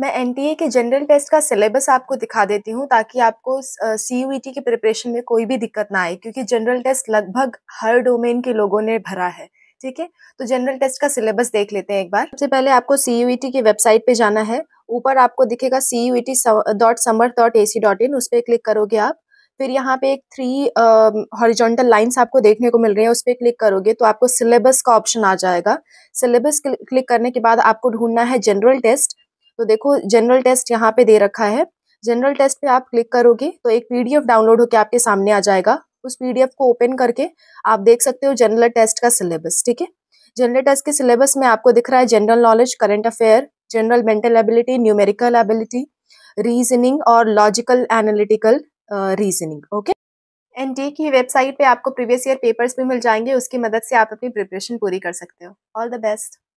मैं ए के general test का सिलेबस आपको दिखा देती हूँ ताकि आपको सी यू की प्रिपरेशन में कोई भी दिक्कत ना आए क्योंकि जनरल टेस्ट लगभग हर डोमेन के लोगों ने भरा है ठीक है तो जनरल टेस्ट का सिलेबस देख लेते हैं एक बार सबसे पहले आपको सी यू e की वेबसाइट पे जाना है ऊपर आपको दिखेगा C U T dot Samarth dot A C dot in उस पर क्लिक करोगे आप फिर यहाँ पे एक थ्री हॉरिजॉन्टल लाइंस आपको देखने को मिल रही है उस पर क्लिक करोगे तो आपको सिलेबस का ऑप्शन आ जाएगा सिलेबस क्लिक करने के बाद आपको ढूंढना है जनरल टेस्ट तो देखो जनरल टेस्ट यहाँ पे दे रखा है जनरल टेस्ट पे आप क्लिक करोगे तो एक पीडीएफ डाउनलोड होकर आपके सामने आ जाएगा उस पीडीएफ को ओपन करके आप देख सकते हो जनरल टेस्ट का सिलेबस ठीक है जनरल टेस्ट के सिलेबस में आपको दिख रहा है general knowledge current affair general mental ability numerical ability reasoning और logical analytical reasoning okay N की वेबसाइट पे आपको प्रीवियस ईयर पेपर्स भी मिल जाएंगे उसकी मदद से आप अपनी प्रिपरेशन पूरी कर सकते हो ऑल द बेस्ट